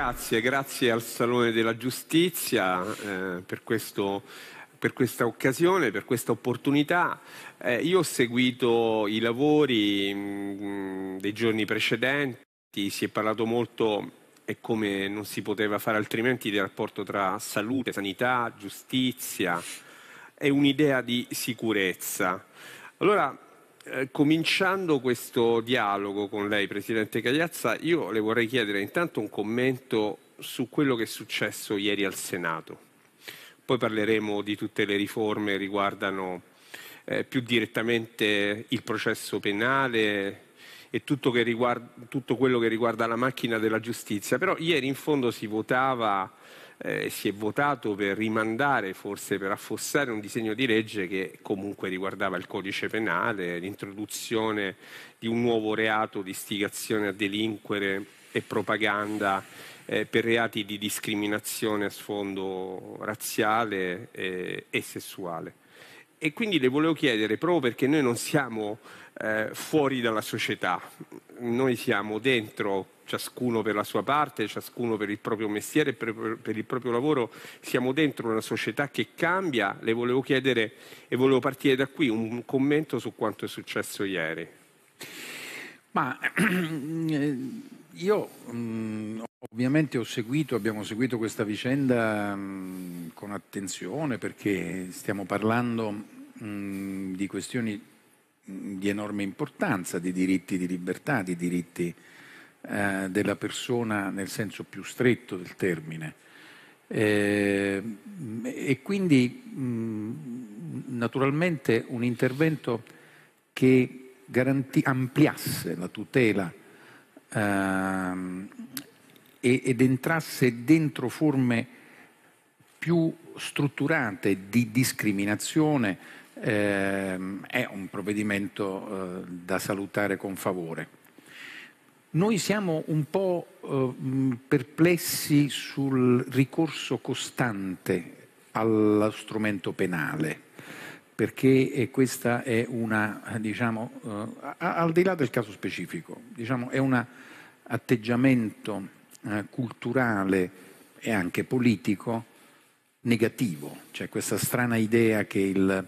grazie, grazie al Salone della Giustizia eh, per, questo, per, questa occasione, per questa opportunità. Eh, io ho seguito i lavori mh, mm, dei giorni precedenti, si è parlato molto e come non si poteva fare altrimenti del rapporto tra salute, sanità, giustizia e un'idea di sicurezza. Allora, eh, cominciando questo dialogo con lei, Presidente Cagliazza, io le vorrei chiedere intanto un commento su quello che è successo ieri al Senato. Poi parleremo di tutte le riforme che riguardano eh, più direttamente il processo penale e tutto, riguarda, tutto, quello che riguarda la macchina della giustizia. Però ieri in fondo si votava eh, si è votato per rimandare, forse per affossare un disegno di legge che comunque riguardava il codice penale, l'introduzione di un nuovo reato di istigazione a delinquere e propaganda eh, per reati di discriminazione a sfondo razziale e, eh, e sessuale. E quindi le volevo chiedere, proprio perché noi non siamo eh, fuori dalla società, noi siamo dentro ciascuno per la sua parte, ciascuno per il proprio mestiere, per, per il proprio lavoro, siamo dentro una società che cambia. Le volevo chiedere e volevo partire da qui un commento su quanto è successo ieri. Ma io mm, ovviamente ho seguito, abbiamo seguito questa vicenda mm, con attenzione perché stiamo parlando mm, di questioni di enorme importanza, di diritti di libertà, di diritti eh, della persona nel senso più stretto del termine. Eh, e quindi naturalmente un intervento che garanti- ampliasse la tutela ehm, ed entrasse dentro forme più strutturate di discriminazione ehm, è un provvedimento eh, da salutare con favore. Noi siamo un po' eh, perplessi sul ricorso costante allo strumento penale perché questa è una, diciamo, eh, al di là del caso specifico, diciamo, è un atteggiamento eh, culturale e anche politico negativo. C'è cioè questa strana idea che il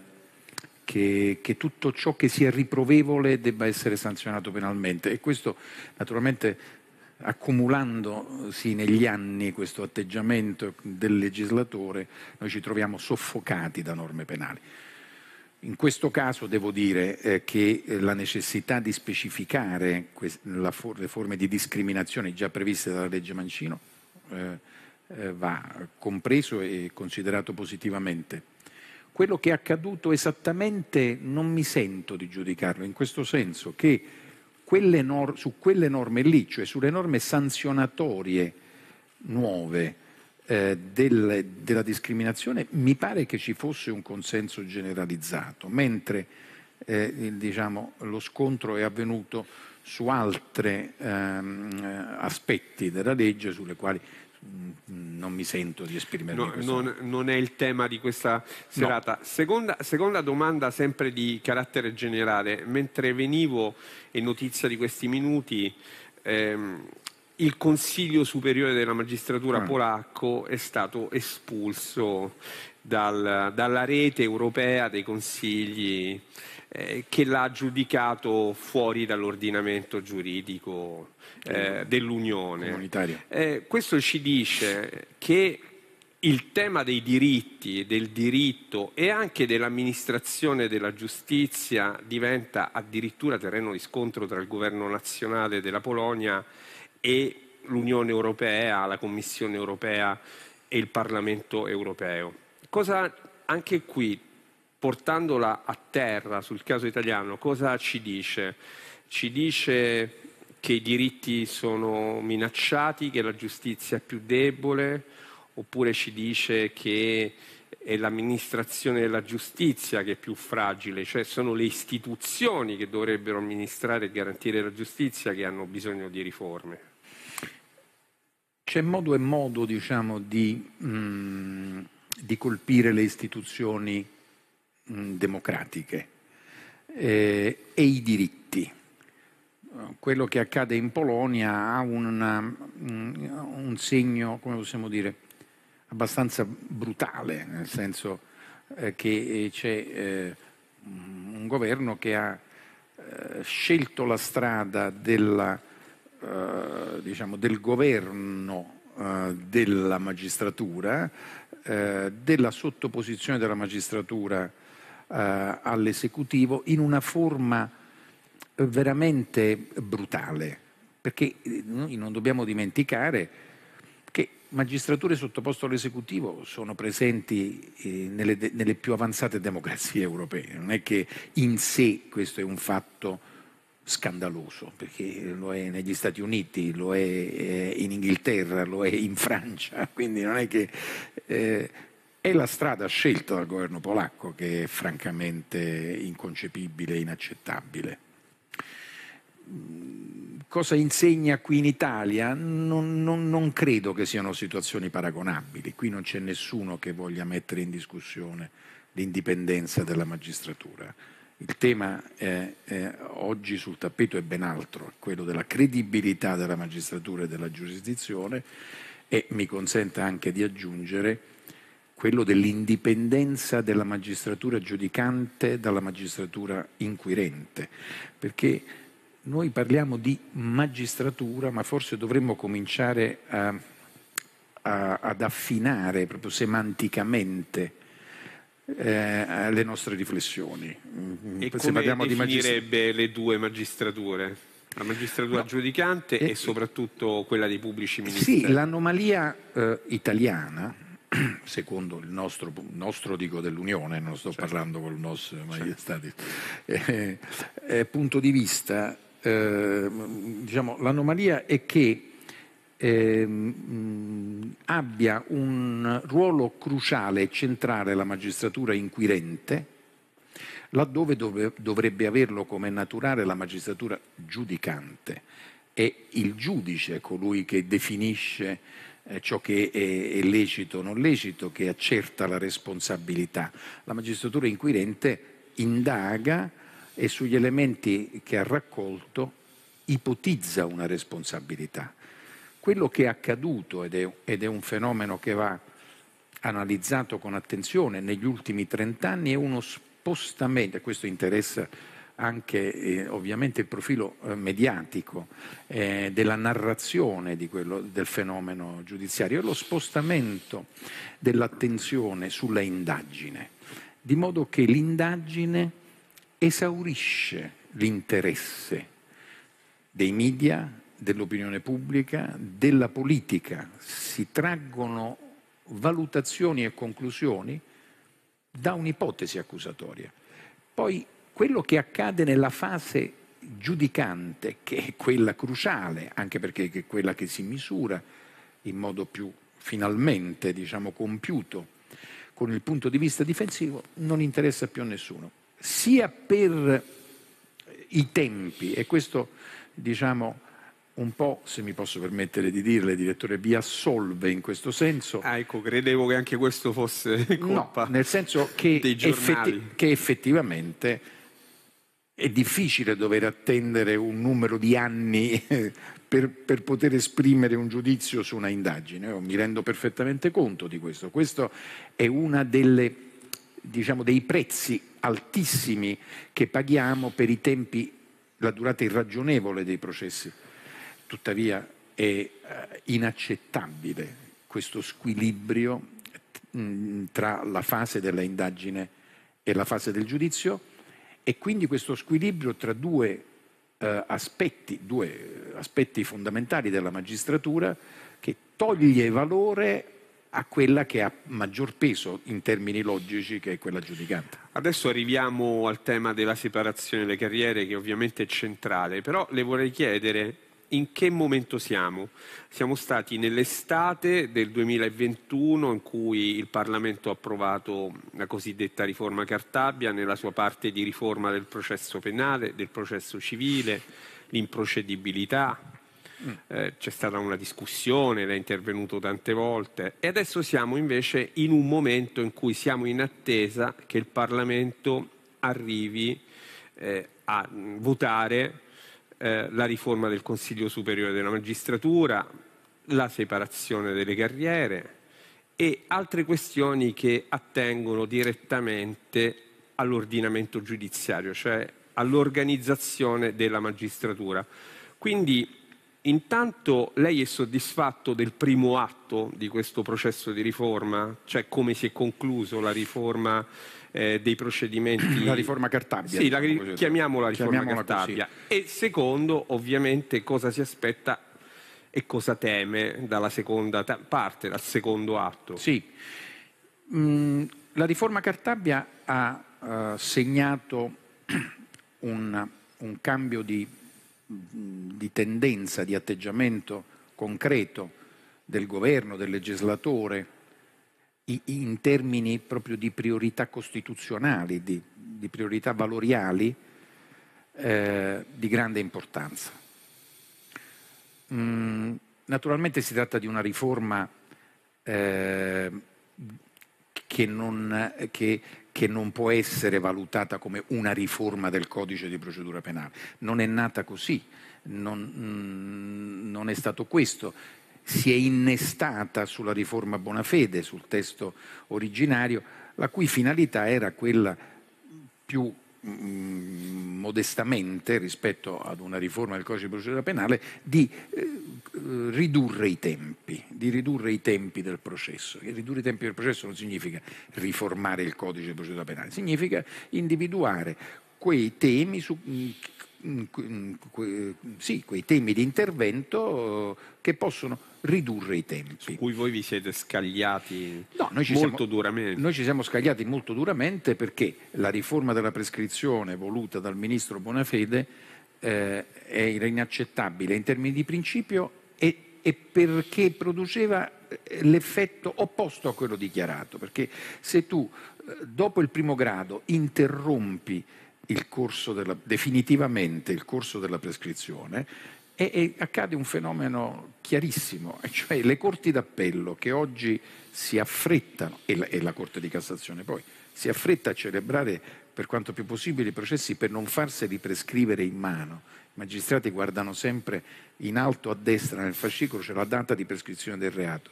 che, che, tutto ciò che sia riprovevole debba essere sanzionato penalmente e questo naturalmente accumulandosi negli anni questo atteggiamento del legislatore noi ci troviamo soffocati da norme penali. In questo caso devo dire eh, che eh, la necessità di specificare for le forme di discriminazione già previste dalla legge Mancino eh, eh va compreso e considerato positivamente quello che è accaduto esattamente non mi sento di giudicarlo, in questo senso che quelle nor- su quelle norme lì, cioè sulle norme sanzionatorie nuove eh, del, della discriminazione, mi pare che ci fosse un consenso generalizzato, mentre eh, il, diciamo, lo scontro è avvenuto su altri ehm, aspetti della legge sulle quali Mm, non mi sento di esprimermi. No, non, non, è il tema di questa serata. No. Seconda, seconda, domanda sempre di carattere generale. Mentre venivo, e notizia di questi minuti, ehm, il Consiglio Superiore della Magistratura ah. polacco è stato espulso dal, dalla rete europea dei consigli eh, che l'ha giudicato fuori dall'ordinamento giuridico eh, dell'Unione. Eh, questo ci dice che il tema dei diritti, del diritto e anche dell'amministrazione della giustizia diventa addirittura terreno di scontro tra il governo nazionale della Polonia e l'Unione Europea, la Commissione Europea e il Parlamento Europeo. Cosa anche qui portandola a terra sul caso italiano, cosa ci dice? Ci dice che i diritti sono minacciati, che la giustizia è più debole, oppure ci dice che è l'amministrazione della giustizia che è più fragile, cioè sono le istituzioni che dovrebbero amministrare e garantire la giustizia che hanno bisogno di riforme. C'è modo e modo diciamo, di, mh, mm, di colpire le istituzioni Mm, democratiche eh, e i diritti. Quello che accade in Polonia ha una, mm, un segno, come possiamo dire, abbastanza brutale, nel senso eh, che eh, c'è eh, un governo che ha scelto la strada della, diciamo, del governo della magistratura, della sottoposizione della magistratura eh, all'esecutivo in una forma eh, veramente brutale, perché eh, non dobbiamo dimenticare che magistrature sottoposte all'esecutivo sono presenti eh, nelle, nelle, più avanzate democrazie europee, non è che in sé questo è un fatto scandaloso, perché lo è negli Stati Uniti, lo è in Inghilterra, lo è in Francia, quindi non è che... Eh, è la strada scelta dal governo polacco che è francamente inconcepibile e inaccettabile. Mm, cosa insegna qui in Italia? Non, non, non credo che siano situazioni paragonabili. Qui non c'è nessuno che voglia mettere in discussione l'indipendenza della magistratura. Il tema eh, eh, oggi sul tappeto è ben altro, quello della credibilità della magistratura e della giurisdizione e mi consenta anche di aggiungere quello dell'indipendenza della magistratura giudicante dalla magistratura inquirente, perché noi parliamo di magistratura, ma forse dovremmo cominciare a, a, ad affinare proprio semanticamente eh, le nostre riflessioni. E Se come parliamo definirebbe di le due magistrature? La magistratura no. giudicante eh, e soprattutto quella dei pubblici ministeri. Sì, l'anomalia eh, italiana secondo il nostro, nostro dico dell'Unione, non sto certo. parlando il nostro maestà, certo. eh, eh, punto di vista, eh, diciamo, l'anomalia è che mh, ehm, mm, abbia un ruolo cruciale e centrale la magistratura inquirente, laddove dove, dovrebbe averlo come naturale la magistratura giudicante. È il giudice colui che definisce eh, ciò che è, lecito o non lecito, che accerta la responsabilità. La magistratura inquirente indaga e sugli elementi che ha raccolto ipotizza una responsabilità. Quello che è accaduto, ed è, ed è un fenomeno che va analizzato con attenzione negli ultimi trent'anni, è uno spostamento, e questo interessa anche eh, ovviamente il profilo eh, mediatico eh, della narrazione quello, del fenomeno giudiziario e lo spostamento dell'attenzione sulla indagine, di modo che l'indagine esaurisce l'interesse dei media, dell'opinione pubblica, della politica. Si traggono valutazioni e conclusioni da un'ipotesi accusatoria. Poi quello che accade nella fase giudicante, che è quella cruciale, anche perché è quella che si misura in modo più finalmente diciamo, compiuto con il punto di vista difensivo, non interessa più a nessuno, sia per i tempi, e questo diciamo un po', se mi posso permettere di dirle, direttore, vi assolve in questo senso. Ah, ecco, credevo che anche questo fosse colpa. No, nel senso che, effetti- che effettivamente è difficile dover attendere un numero di anni per, per, poter esprimere un giudizio su una indagine, Io mi rendo perfettamente conto di questo. Questo è uno diciamo, dei prezzi altissimi che paghiamo per i tempi, la durata irragionevole dei processi. Tuttavia è eh, inaccettabile questo squilibrio mm, tra la fase della indagine e la fase del giudizio e quindi questo squilibrio tra due, eh, aspetti, due aspetti fondamentali della magistratura che toglie valore a quella che ha maggior peso in termini logici, che è quella giudicante. Adesso arriviamo al tema della separazione delle carriere, che ovviamente è centrale, però le vorrei chiedere in che momento siamo? Siamo stati nell'estate del 2021 in cui il Parlamento ha approvato la cosiddetta riforma Cartabia nella sua parte di riforma del processo penale, del processo civile, l'improcedibilità. Mm. Eh, c'è stata una discussione, è intervenuto tante volte e adesso siamo invece in un momento in cui siamo in attesa che il Parlamento arrivi eh, a votare eh, la riforma del Consiglio Superiore della Magistratura, la separazione delle carriere e altre questioni che attengono direttamente all'ordinamento giudiziario, cioè all'organizzazione della magistratura. Quindi Intanto lei è soddisfatto del primo atto di questo processo di riforma, cioè come si è concluso la riforma eh, dei procedimenti... La riforma Cartabia. Sì, la, diciamo chiamiamola riforma chiamiamola Cartabia. Così. E secondo, ovviamente, cosa si aspetta e cosa teme dalla seconda parte, dal secondo atto. Sì, mm, la riforma Cartabia ha eh, segnato un, un cambio di, mm, di tendenza, di atteggiamento concreto del governo, del legislatore in termini proprio di priorità costituzionali, di, di priorità valoriali, eh, di grande importanza. Mm, naturalmente si tratta di una riforma eh, che, non, che, che non può essere valutata come una riforma del codice di procedura penale. Non è nata così, non, mm, non è stato questo si è innestata sulla riforma Bonafede, sul testo originario, la cui finalità era quella più mm, modestamente rispetto ad una riforma del codice di procedura penale di eh, ridurre i tempi, di ridurre i tempi del processo. E ridurre i tempi del processo non significa riformare il codice di procedura penale, significa individuare quei temi su, mm, Mm, mm, eh, sì, quei temi di intervento eh, che possono ridurre i tempi. Su cui voi vi siete scagliati no, molto siamo, duramente. Noi ci siamo scagliati molto duramente perché la riforma della prescrizione voluta dal ministro Bonafede eh, era inaccettabile in termini di principio e, e perché produceva eh, l'effetto opposto a quello dichiarato. Perché se tu dopo il primo grado interrompi il della, definitivamente il corso della prescrizione e, e, accade un fenomeno chiarissimo, cioè le corti d'appello che oggi si affrettano, e la, e la Corte di Cassazione poi, si affretta a celebrare per quanto più possibile i processi per non farseli prescrivere in mano. I magistrati guardano sempre in alto a destra nel fascicolo, c'è la data di prescrizione del reato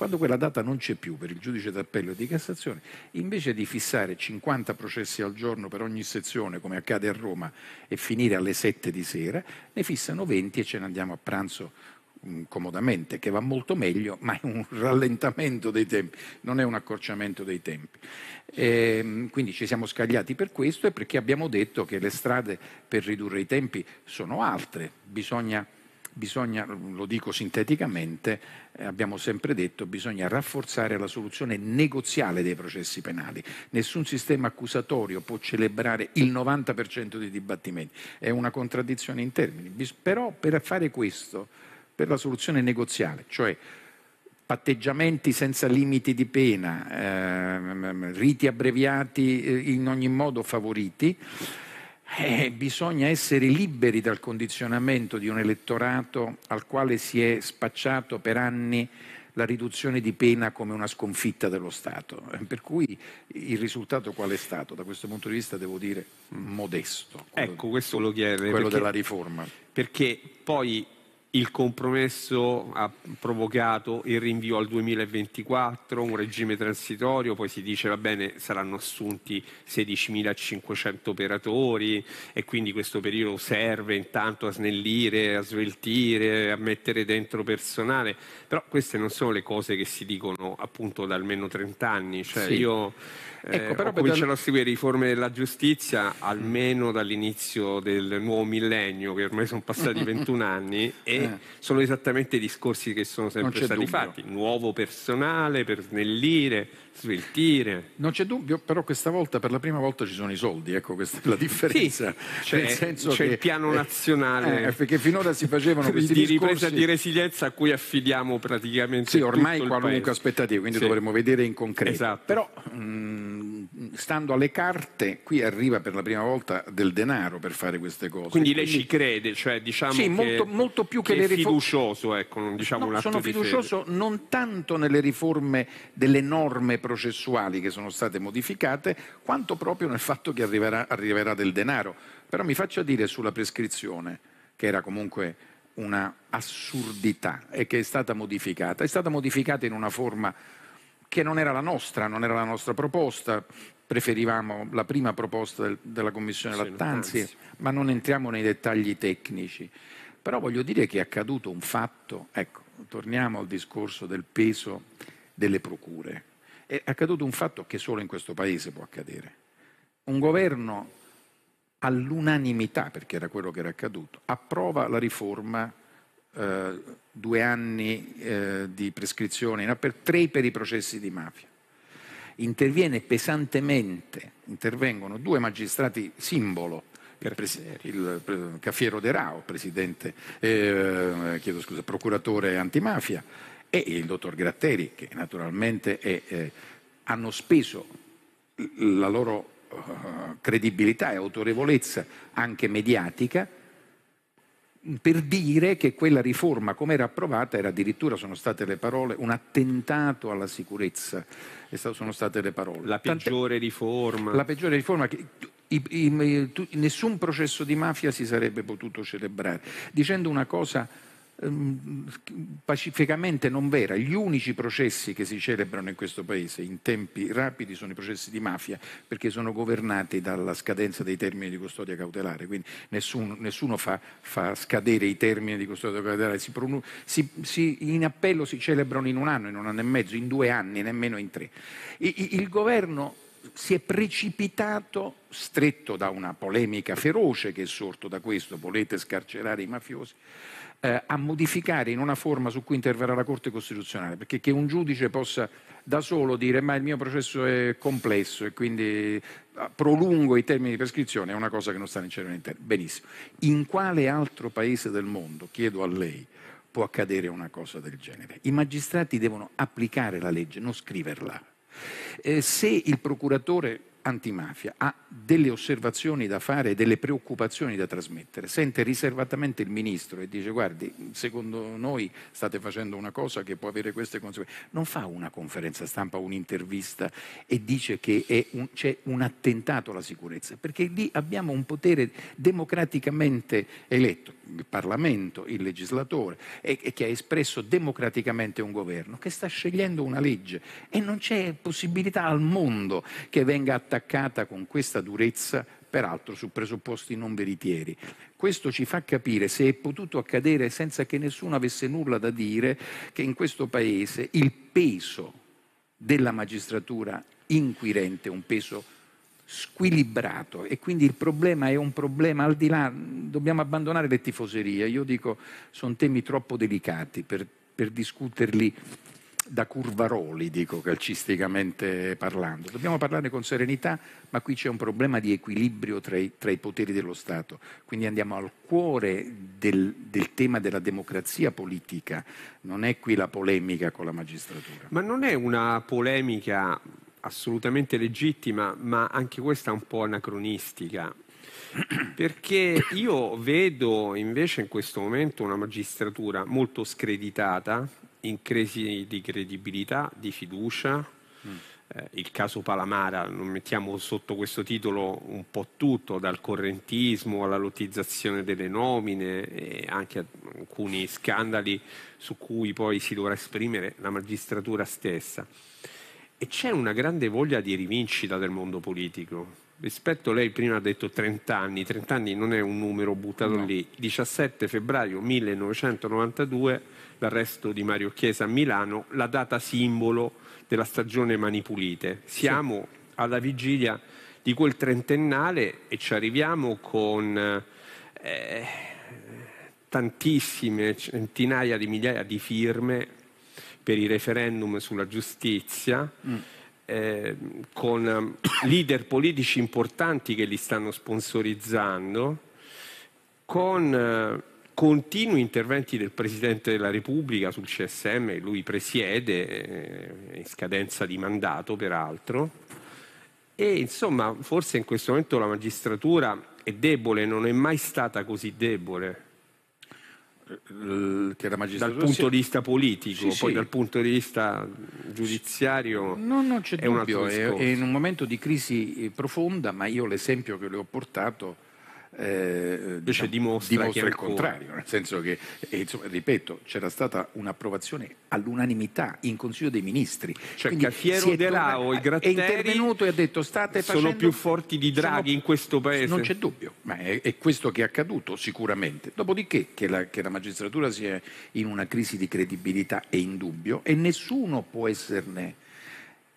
quando quella data non c'è più per il giudice d'appello e di Cassazione, invece di fissare 50 processi al giorno per ogni sezione, come accade a Roma, e finire alle 7 di sera, ne fissano 20 e ce ne andiamo a pranzo mm, comodamente, che va molto meglio, ma è un rallentamento dei tempi, non è un accorciamento dei tempi. E, ehm, quindi ci siamo scagliati per questo e perché abbiamo detto che le strade per ridurre i tempi sono altre, bisogna bisogna, lo dico sinteticamente, eh, abbiamo sempre detto, bisogna rafforzare la soluzione negoziale dei processi penali. Nessun sistema accusatorio può celebrare il 90% dei dibattimenti, è una contraddizione in termini. Però per fare questo, per la soluzione negoziale, cioè patteggiamenti senza limiti di pena, eh, riti abbreviati eh, in ogni modo favoriti, eh, bisogna essere liberi dal condizionamento di un elettorato al quale si è spacciato per anni la riduzione di pena come una sconfitta dello Stato. Eh, per cui il risultato qual è stato? Da questo punto di vista devo dire modesto. Quello, ecco, questo lo chiede. Quello perché, della riforma. Perché poi il compromesso ha provocato il rinvio al 2024, un regime transitorio, poi si dice va bene saranno assunti 16.500 operatori e quindi questo periodo serve intanto a snellire, a sveltire, a mettere dentro personale, però queste non sono le cose che si dicono appunto da almeno 30 anni, cioè sì. io eh, ecco, però ho cominciato per... a seguire riforme della giustizia almeno dall'inizio del nuovo millennio, che ormai sono passati 21 anni, e eh. eh. sono esattamente i discorsi che sono sempre stati dubbio. fatti. Nuovo personale per snellire, sveltire. Non c'è dubbio, però questa volta per la prima volta ci sono i soldi, ecco questa è la differenza. Sì, cioè, Nel senso c'è che, il piano eh, nazionale. Eh, perché finora si facevano questi di discorsi... ripresa di resilienza a cui affidiamo praticamente Sì, ormai qualunque aspettativa, quindi sì. dovremmo vedere in concreto. Esatto. Però mh, mm, stando alle carte, qui arriva per la prima volta del denaro per fare queste cose. Quindi lei ci crede, cioè diciamo sì, che, molto, molto più che, che le riforme... fiducioso, ecco, non diciamo no, Sono fiducioso non tanto nelle riforme delle norme processuali che sono state modificate, quanto proprio nel fatto che arriverà, arriverà del denaro. Però mi faccia dire sulla prescrizione, che era comunque una assurdità e che è stata modificata. È stata modificata in una forma che non era la nostra, non era la nostra proposta, preferivamo la prima proposta del, della Commissione Lattanzi, ma non entriamo nei dettagli tecnici. Però voglio dire che è accaduto un fatto, ecco, torniamo al discorso del peso delle procure. È accaduto un fatto che solo in questo paese può accadere. Un governo all'unanimità, perché era quello che era accaduto, approva la riforma eh, due anni eh, di prescrizione, per tre per i processi di mafia. Interviene pesantemente, intervengono due magistrati simbolo, il, pres- il eh, Caffiero De Rao, presidente, eh, chiedo scusa, procuratore antimafia, e il dottor Gratteri, che naturalmente è, eh, hanno speso la loro uh, credibilità e autorevolezza anche mediatica per dire che quella riforma come era approvata era addirittura, sono state le parole, un attentato alla sicurezza, stato, sono state le parole. La peggiore Tant'è, riforma. La peggiore riforma che i, i, tu, nessun processo di mafia si sarebbe potuto celebrare, dicendo una cosa Ehm, pacificamente non vera. Gli unici processi che si celebrano in questo Paese in tempi rapidi sono i processi di mafia perché sono governati dalla scadenza dei termini di custodia cautelare, quindi nessuno, nessuno fa, fa, scadere i termini di custodia cautelare, si pronun- si, si, in appello si celebrano in un anno, in un anno e mezzo, in due anni, nemmeno in tre. I, il governo si è precipitato, stretto da una polemica feroce che è sorto da questo, volete scarcerare i mafiosi, eh, a modificare in una forma su cui interverrà la Corte Costituzionale, perché che un giudice possa da solo dire ma il mio processo è complesso e quindi eh, prolungo i termini di prescrizione è una cosa che non sta né cielo né Benissimo. In quale altro paese del mondo, chiedo a lei, può accadere una cosa del genere? I magistrati devono applicare la legge, non scriverla. Eh, se il procuratore antimafia ha delle osservazioni da fare e delle preoccupazioni da trasmettere, sente riservatamente il ministro e dice guardi, secondo noi state facendo una cosa che può avere queste conseguenze, non fa una conferenza stampa, un'intervista e dice che un, c'è un attentato alla sicurezza, perché lì abbiamo un potere democraticamente eletto, il Parlamento, il legislatore, e, e che ha espresso democraticamente un governo, che sta scegliendo una legge e non c'è possibilità al mondo che venga attaccato attaccata con questa durezza, peraltro su presupposti non veritieri. Questo ci fa capire se è potuto accadere senza che nessuno avesse nulla da dire che in questo Paese il peso della magistratura inquirente è un peso squilibrato e quindi il problema è un problema al di là, dobbiamo abbandonare le tifoserie, io dico sono temi troppo delicati per, per discuterli da curvaroli, dico calcisticamente parlando. Dobbiamo parlare con serenità, ma qui c'è un problema di equilibrio tra i, tra i poteri dello Stato. Quindi andiamo al cuore del, del, tema della democrazia politica. Non è qui la polemica con la magistratura. Ma non è una polemica assolutamente legittima, ma anche questa un po' anacronistica. Perché io vedo invece in questo momento una magistratura molto screditata, in crisi di credibilità, di fiducia. Mm. Eh, il caso Palamara, non mettiamo sotto questo titolo un po' tutto, dal correntismo alla lottizzazione delle nomine e anche alcuni scandali su cui poi si dovrà esprimere la magistratura stessa. E c'è una grande voglia di rivincita del mondo politico. Rispetto a lei prima ha detto 30 anni, 30 anni non è un numero buttato no. lì. 17 febbraio 1992 l'arresto di Mario Chiesa a Milano, la data simbolo della stagione Mani Pulite. Siamo sì. alla vigilia di quel trentennale e ci arriviamo con eh, tantissime centinaia di migliaia di firme per i referendum sulla giustizia. Mm. Eh, con eh, leader politici importanti che li stanno sponsorizzando, con eh, continui interventi del Presidente della Repubblica sul CSM, che lui presiede, eh, in scadenza di mandato peraltro, e insomma forse in questo momento la magistratura è debole, non è mai stata così debole dal punto di vista politico, sì, poi sì. dal punto di vista giudiziario no, non c'è è dubbio, è, è in un momento di crisi eh, profonda, ma io l'esempio che le ho portato eh, eh, invece diciamo, dimostra, dimostra il contrario, nel senso che, insomma, ripeto, c'era stata un'approvazione all'unanimità in Consiglio dei Ministri. Cioè Quindi Caffiero De Lao e Gratteri è intervenuto e ha detto state facendo... sono più forti di Draghi sono, in questo Paese. Non c'è dubbio, ma è, è questo che è accaduto sicuramente. Dopodiché che la, che la magistratura sia in una crisi di credibilità è indubbio e nessuno può esserne,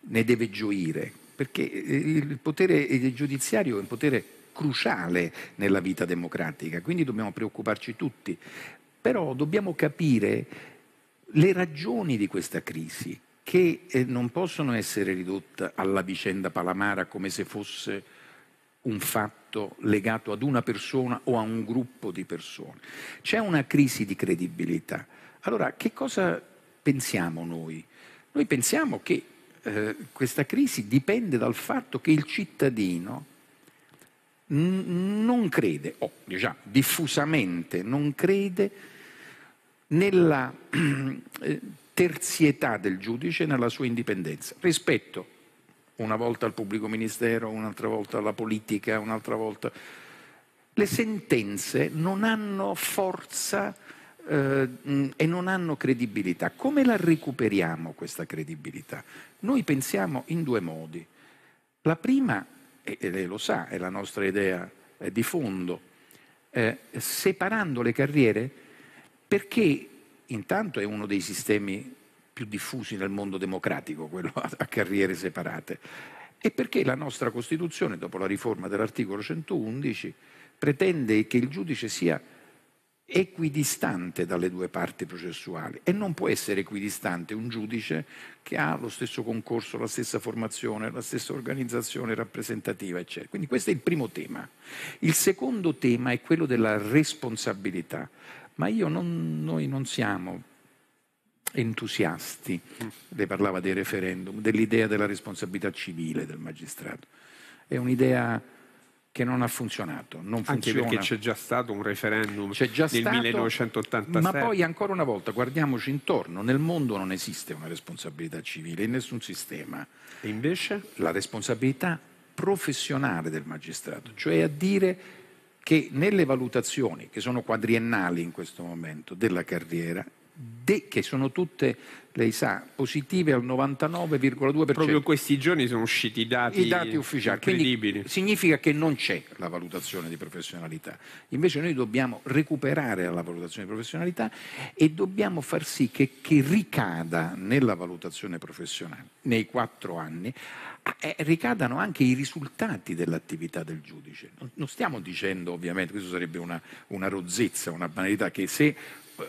ne deve gioire, perché eh, il potere giudiziario è un potere cruciale nella vita democratica, quindi dobbiamo preoccuparci tutti, però dobbiamo capire le ragioni di questa crisi che eh, non possono essere ridotte alla vicenda Palamara come se fosse un fatto legato ad una persona o a un gruppo di persone. C'è una crisi di credibilità. Allora, che cosa pensiamo noi? Noi pensiamo che eh, questa crisi dipende dal fatto che il cittadino non crede, o diciamo diffusamente non crede, nella eh, terzietà del giudice, nella sua indipendenza, rispetto una volta al pubblico ministero, un'altra volta alla politica, un'altra volta... Le sentenze non hanno forza eh, e non hanno credibilità. Come la recuperiamo questa credibilità? Noi pensiamo in due modi. La prima e, lei lo sa, è la nostra idea eh, di fondo, eh, separando le carriere perché intanto è uno dei sistemi più diffusi nel mondo democratico, quello a, a carriere separate, e perché la nostra Costituzione, dopo la riforma dell'articolo 111, pretende che il giudice sia equidistante dalle due parti processuali e non può essere equidistante un giudice che ha lo stesso concorso, la stessa formazione, la stessa organizzazione rappresentativa, eccetera. Quindi questo è il primo tema. Il secondo tema è quello della responsabilità, ma non, noi non siamo entusiasti, lei parlava dei referendum, dell'idea della responsabilità civile del magistrato. È un'idea che non ha funzionato. Non funziona. Anche perché c'è già stato un referendum c'è già nel stato, 1987. Ma poi ancora una volta guardiamoci intorno, nel mondo non esiste una responsabilità civile in nessun sistema. E invece? La responsabilità professionale del magistrato, cioè a dire che nelle valutazioni, che sono quadriennali in questo momento, della carriera, De, che sono tutte, lei sa, positive al 99,2%. Proprio questi giorni sono usciti i dati, I dati ufficiali. Quindi significa che non c'è la valutazione di professionalità. Invece noi dobbiamo recuperare la valutazione di professionalità e dobbiamo far sì che, che ricada nella valutazione professionale, nei quattro anni, eh, ricadano anche i risultati dell'attività del giudice. Non, non stiamo dicendo, ovviamente, questo sarebbe una, una rozzezza, una banalità, che se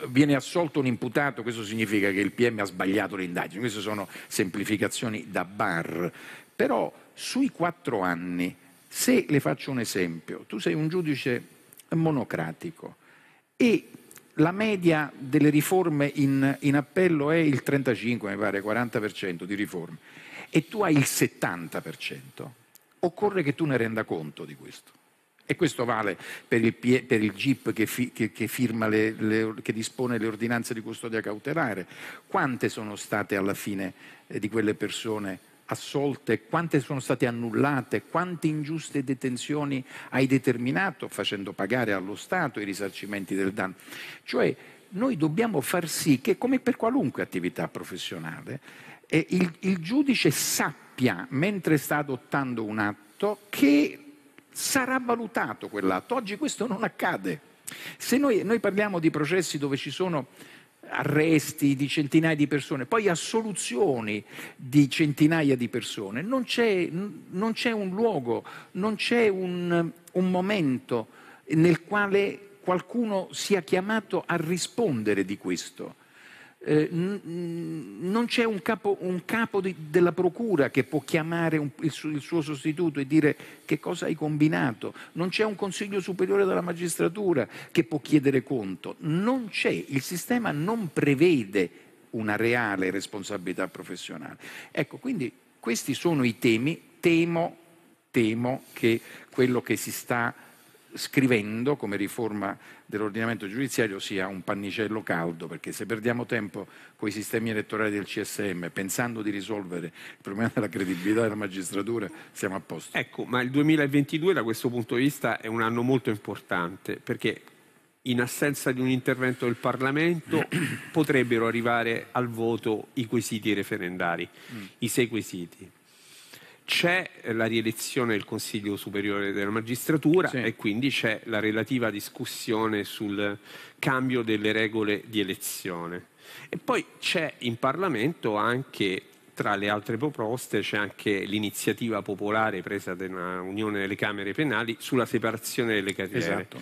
viene assolto un imputato, questo significa che il PM ha sbagliato le indagini, queste sono semplificazioni da bar, però sui quattro anni, se le faccio un esempio, tu sei un giudice monocratico e la media delle riforme in, in appello è il 35, mi pare, 40% di riforme, e tu hai il 70%, occorre che tu ne renda conto di questo. E questo vale per il, per il GIP che, fi, che, che, le, le, che, dispone le ordinanze di custodia cautelare. Quante sono state alla fine eh, di quelle persone assolte? Quante sono state annullate? Quante ingiuste detenzioni hai determinato facendo pagare allo Stato i risarcimenti del danno? Cioè, noi dobbiamo far sì che, come per qualunque attività professionale, eh, il, il giudice sappia, mentre sta adottando un atto, che sarà valutato quell'atto. Oggi questo non accade. Se noi, noi parliamo di processi dove ci sono arresti di centinaia di persone, poi assoluzioni di centinaia di persone, non c'è, non c'è un luogo, non c'è un, un momento nel quale qualcuno sia chiamato a rispondere di questo. Eh, non c'è un capo, un capo di, della procura che può chiamare un, il, il, suo sostituto e dire che cosa hai combinato, non c'è un consiglio superiore della magistratura che può chiedere conto, non c'è, il sistema non prevede una reale responsabilità professionale. Ecco, quindi questi sono i temi, temo, temo che quello che si sta scrivendo come riforma dell'ordinamento giudiziario sia un pannicello caldo, perché se perdiamo tempo con i sistemi elettorali del CSM pensando di risolvere il problema della credibilità della magistratura, siamo a posto. Ecco, ma il 2022 da questo punto di vista è un anno molto importante, perché in assenza di un intervento del Parlamento potrebbero arrivare al voto i quesiti referendari, mm. i sei quesiti c'è la rielezione del Consiglio Superiore della Magistratura sì. e quindi c'è la relativa discussione sul cambio delle regole di elezione. E poi c'è in Parlamento anche, tra le altre proposte, c'è anche l'iniziativa popolare presa da Unione delle Camere Penali sulla separazione delle carriere. Esatto.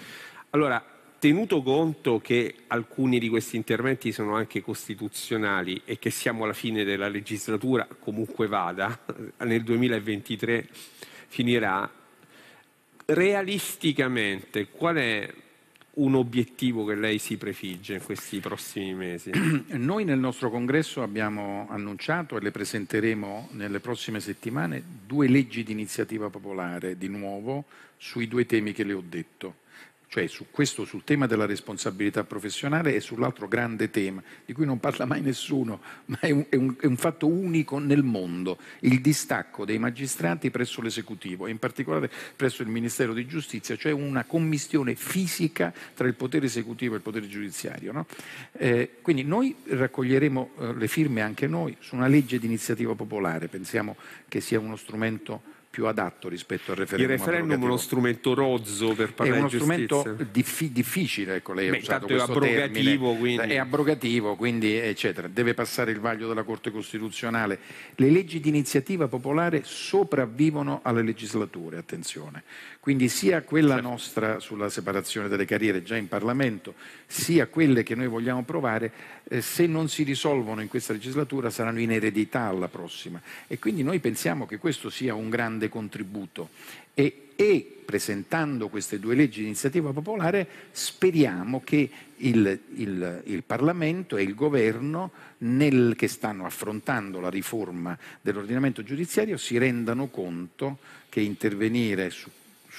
Allora, tenuto conto che alcuni di questi interventi sono anche costituzionali e che siamo alla fine della legislatura, comunque vada, nel 2023 finirà, realisticamente qual è un obiettivo che lei si prefigge in questi prossimi mesi? Noi nel nostro congresso abbiamo annunciato e le presenteremo nelle prossime settimane due leggi di iniziativa popolare di nuovo sui due temi che le ho detto cioè su questo, sul tema della responsabilità professionale e sull'altro grande tema, di cui non parla mai nessuno, ma è un, è un, è un fatto unico nel mondo, il distacco dei magistrati presso l'esecutivo e in particolare presso il Ministero di Giustizia, cioè una commistione fisica tra il potere esecutivo e il potere giudiziario. No? Eh, quindi noi raccoglieremo eh, le firme anche noi su una legge di iniziativa popolare, pensiamo che sia uno strumento più adatto rispetto al referendum. Il referendum è uno strumento rozzo per parlare di giustizia? È uno strumento diffi difficile, ecco lei Beh, usato questo è abrogativo, Quindi... È abrogativo, quindi eccetera. Deve passare il vaglio della Corte Costituzionale. Le leggi di iniziativa popolare sopravvivono alle legislature, attenzione. Quindi sia quella certo. nostra sulla separazione delle carriere già in Parlamento, sia quelle che noi vogliamo provare, eh, se non si risolvono in questa legislatura saranno in eredità alla prossima. E quindi noi pensiamo che questo sia un grande contributo e, e, presentando queste due leggi di iniziativa popolare speriamo che il, il, il Parlamento e il Governo nel, che stanno affrontando la riforma dell'ordinamento giudiziario si rendano conto che intervenire su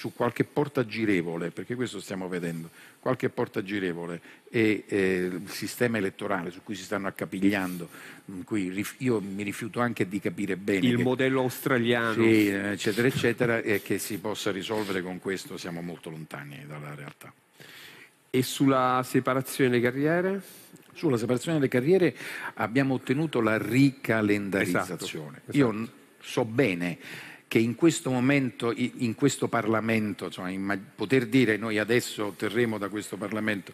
su qualche porta girevole, perché questo stiamo vedendo, qualche porta girevole e eh, il sistema elettorale su cui si stanno accapigliando, cui io mi rifiuto anche di capire bene. Il che, modello australiano. Sì, eccetera, eccetera, e che si possa risolvere con questo siamo molto lontani dalla realtà. E sulla separazione delle carriere? Sulla separazione delle carriere abbiamo ottenuto la ricalendarizzazione. Esatto, esatto. Io so bene che in questo momento, in questo Parlamento, cioè in, poter dire noi adesso otterremo da questo Parlamento,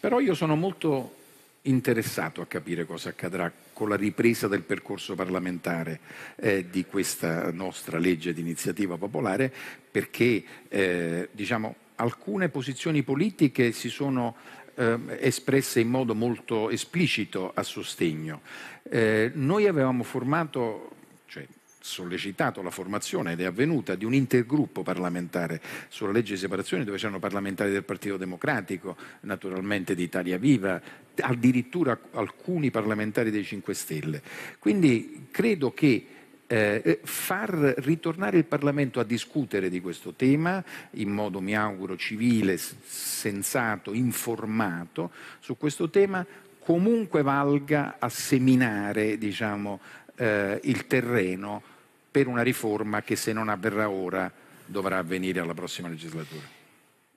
però io sono molto interessato a capire cosa accadrà con la ripresa del percorso parlamentare eh, di questa nostra legge di iniziativa popolare, perché eh, diciamo, alcune posizioni politiche si sono eh, espresse in modo molto esplicito a sostegno. Eh, noi avevamo formato, cioè, sollecitato la formazione ed è avvenuta di un intergruppo parlamentare sulla legge di separazione dove c'erano parlamentari del Partito Democratico, naturalmente di Italia Viva, addirittura alcuni parlamentari dei 5 Stelle. Quindi credo che eh, eh, far ritornare il Parlamento a discutere di questo tema in modo, mi auguro, civile, sensato, informato su questo tema, comunque valga a seminare diciamo, eh, il terreno per una riforma che se non avverrà ora dovrà avvenire alla prossima legislatura.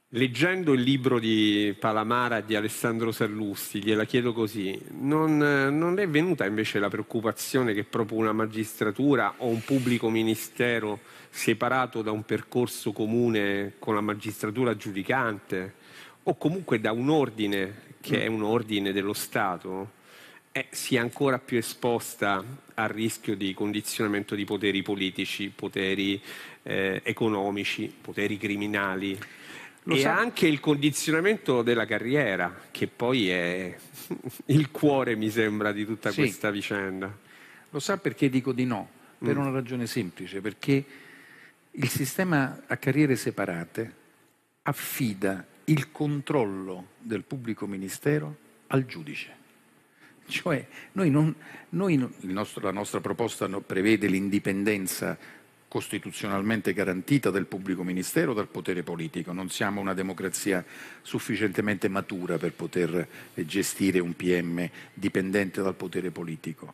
Leggendo il libro di Palamara di Alessandro Sallusti, gliela chiedo così, non, non è venuta invece la preoccupazione che proprio una magistratura o un pubblico ministero separato da un percorso comune con la magistratura giudicante o comunque da un ordine che è un ordine dello Stato eh, sia ancora più esposta al rischio di condizionamento di poteri politici, poteri eh, economici, poteri criminali. Lo e sa... anche il condizionamento della carriera, che poi è il cuore, mi sembra, di tutta sì. questa vicenda. Lo sa perché dico di no? Per mm. una ragione semplice, perché il sistema a carriere separate affida il controllo del pubblico ministero al giudice. Cioè, noi non, noi non, nostro, la nostra proposta prevede l'indipendenza costituzionalmente garantita del pubblico ministero dal potere politico. Non siamo una democrazia sufficientemente matura per poter eh, gestire un PM dipendente dal potere politico.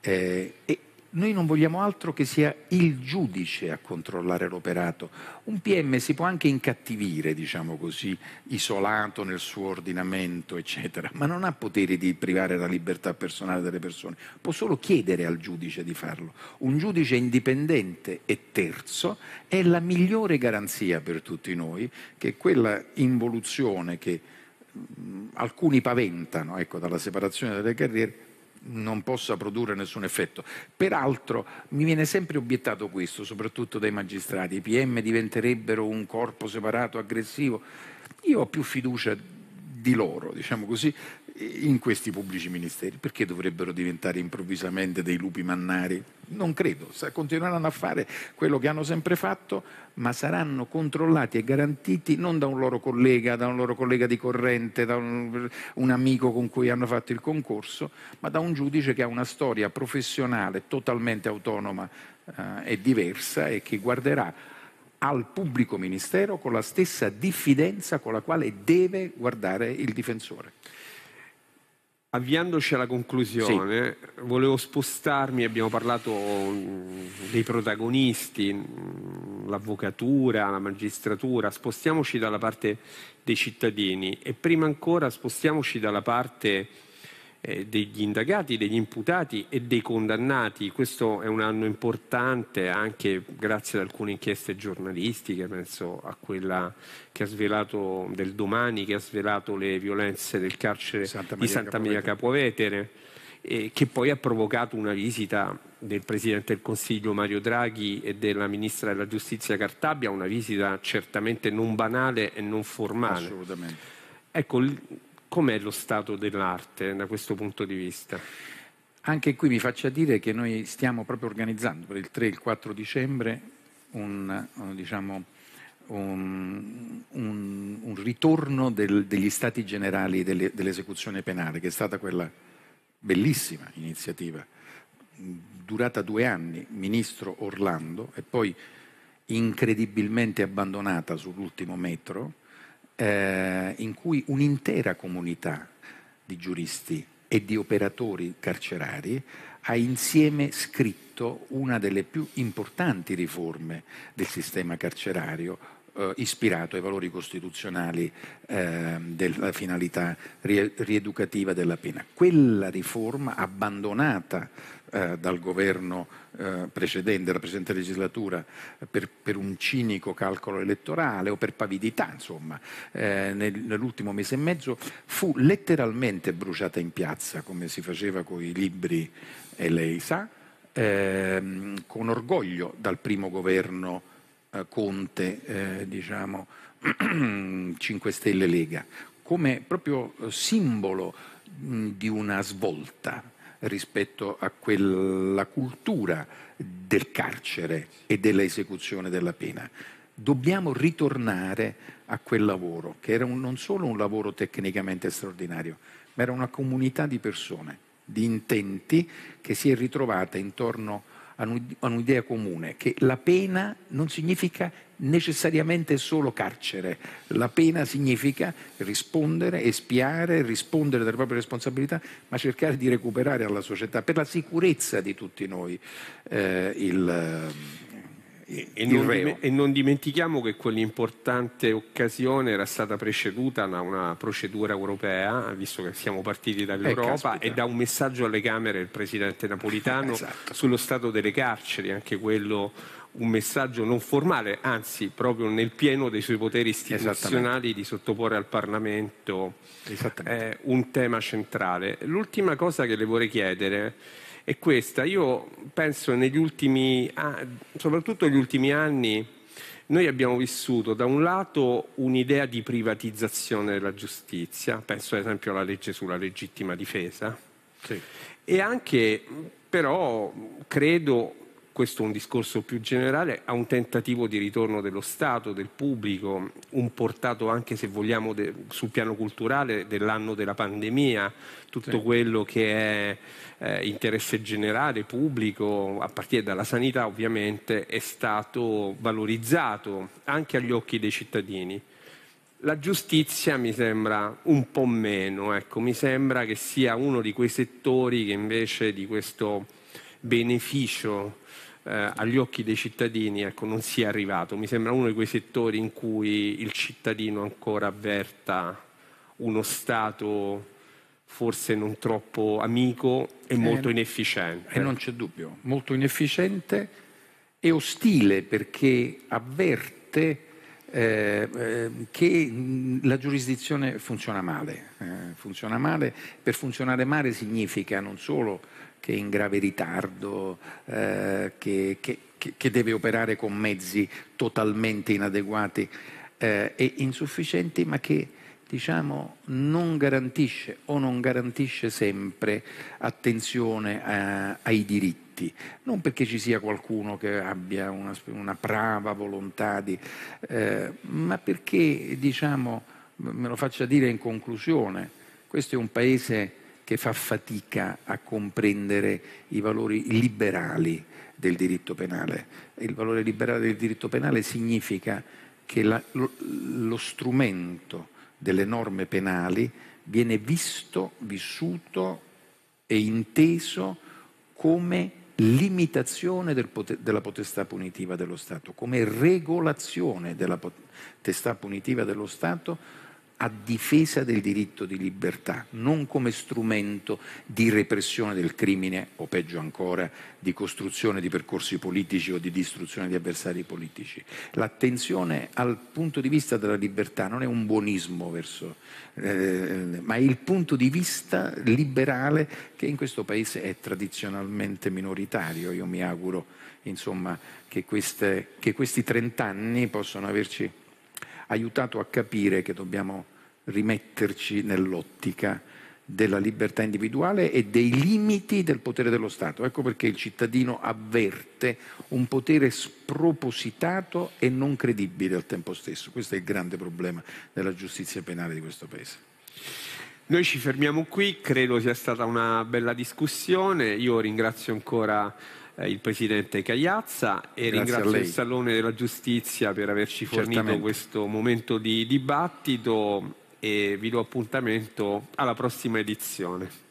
Eh, e noi non vogliamo altro che sia il giudice a controllare l'operato. Un PM si può anche incattivire, diciamo così, isolato nel suo ordinamento, eccetera, ma non ha potere di privare la libertà personale delle persone. Può solo chiedere al giudice di farlo. Un giudice indipendente e terzo è la migliore garanzia per tutti noi che quella involuzione che alcuni paventano ecco, dalla separazione delle carriere non possa produrre nessun effetto. Peraltro mi viene sempre obiettato questo, soprattutto dai magistrati, i PM diventerebbero un corpo separato aggressivo. Io ho più fiducia di loro, diciamo così, in questi pubblici ministeri. Perché dovrebbero diventare improvvisamente dei lupi mannari? Non credo, continueranno a fare quello che hanno sempre fatto, ma saranno controllati e garantiti non da un loro collega, da un loro collega di corrente, da un, un amico con cui hanno fatto il concorso, ma da un giudice che ha una storia professionale totalmente autonoma eh, e diversa e che guarderà al pubblico ministero con la stessa diffidenza con la quale deve guardare il difensore. Avviandoci alla conclusione, sì. volevo spostarmi, abbiamo parlato mm, dei protagonisti, mm, l'avvocatura, la magistratura, spostiamoci dalla parte dei cittadini e prima ancora spostiamoci dalla parte eh, degli indagati, degli imputati e dei condannati. Questo è un anno importante anche grazie ad alcune inchieste giornalistiche, penso a quella che ha svelato del domani, che ha svelato le violenze del carcere Santa di Santa Maria Capovetere, Capovetere che poi ha provocato una visita del Presidente del Consiglio Mario Draghi e della Ministra della Giustizia Cartabia, una visita certamente non banale e non formale. Assolutamente. Ecco, Com'è lo stato dell'arte da questo punto di vista? Anche qui mi faccia dire che noi stiamo proprio organizzando per il 3 e il 4 dicembre un, eh, diciamo, un, un, un ritorno del, degli stati generali delle, dell'esecuzione penale, che è stata quella bellissima iniziativa durata due anni, ministro Orlando, e poi incredibilmente abbandonata sull'ultimo metro, eh, in cui un'intera comunità di giuristi e di operatori carcerari ha insieme scritto una delle più importanti riforme del sistema carcerario eh, ispirato ai valori costituzionali eh, della finalità rieducativa della pena. Quella riforma abbandonata eh, dal governo eh, precedente, dalla precedente legislatura, eh, per, per, un cinico calcolo elettorale o per pavidità, insomma, eh, nel, nell'ultimo mese e mezzo, fu letteralmente bruciata in piazza, come si faceva con i libri, e lei sa, ehm, con orgoglio dal primo governo eh, Conte, eh, diciamo, 5 Stelle Lega, come proprio simbolo mh, di una svolta rispetto a quella cultura del carcere e dell'esecuzione della pena. Dobbiamo ritornare a quel lavoro, che era un, non solo un lavoro tecnicamente straordinario, ma era una comunità di persone, di intenti che si è ritrovata intorno a un'idea comune, che la pena non significa necessariamente solo carcere, la pena significa rispondere, espiare, rispondere delle proprie responsabilità, ma cercare di recuperare alla società, per la sicurezza di tutti noi, eh, il e, e, non, e non dimentichiamo che quell'importante occasione era stata preceduta da una procedura europea, visto che siamo partiti eh, dall'Europa, eh, e da un messaggio alle Camere del Presidente Napolitano eh, esatto. sullo stato delle carceri, anche quello un messaggio non formale, anzi proprio nel pieno dei suoi poteri istituzionali di sottoporre al Parlamento eh, un tema centrale. L'ultima cosa che le vorrei chiedere è questa. Io penso negli ultimi, soprattutto negli ultimi anni, noi abbiamo vissuto da un lato un'idea di privatizzazione della giustizia, penso ad esempio alla legge sulla legittima difesa, sì. e anche però credo questo è un discorso più generale, a un tentativo di ritorno dello Stato, del pubblico, un portato anche se vogliamo de, sul piano culturale dell'anno della pandemia, tutto sì. quello che è eh, interesse generale, pubblico, a partire dalla sanità ovviamente, è stato valorizzato anche agli occhi dei cittadini. La giustizia mi sembra un po' meno, ecco, mi sembra che sia uno di quei settori che invece di questo beneficio eh, agli occhi dei cittadini ecco, non sia arrivato. Mi sembra uno di quei settori in cui il cittadino ancora avverta uno Stato forse non troppo amico e eh, molto eh, inefficiente. E non c'è dubbio, molto inefficiente e ostile perché avverte eh, eh che la giurisdizione funziona male. Eh, funziona male, per funzionare male significa non solo che è in grave ritardo, eh, che, che, che, deve operare con mezzi totalmente inadeguati eh, e insufficienti, ma che diciamo, non garantisce o non garantisce sempre attenzione eh, ai diritti. Non perché ci sia qualcuno che abbia una, una brava volontà, di, eh, ma perché, diciamo, me lo faccia dire in conclusione, questo è un paese che fa fatica a comprendere i valori liberali del diritto penale. Il valore liberale del diritto penale significa che la, lo, lo strumento delle norme penali viene visto, vissuto e inteso come limitazione del pote- della potestà punitiva dello Stato, come regolazione della potestà punitiva dello Stato a difesa del diritto di libertà, non come strumento di repressione del crimine o peggio ancora di costruzione di percorsi politici o di distruzione di avversari politici. L'attenzione al punto di vista della libertà non è un buonismo verso, eh, ma è il punto di vista liberale che in questo paese è tradizionalmente minoritario. Io mi auguro insomma, che, queste, che questi trent'anni possano averci aiutato a capire che dobbiamo rimetterci nell'ottica della libertà individuale e dei limiti del potere dello Stato. Ecco perché il cittadino avverte un potere spropositato e non credibile al tempo stesso. Questo è il grande problema della giustizia penale di questo Paese. Noi ci fermiamo qui, credo sia stata una bella discussione, io ringrazio ancora eh, il presidente Cagliazza e Grazie ringrazio il Salone della Giustizia per averci fornito Certamente. questo momento di dibattito e vi do appuntamento alla prossima edizione.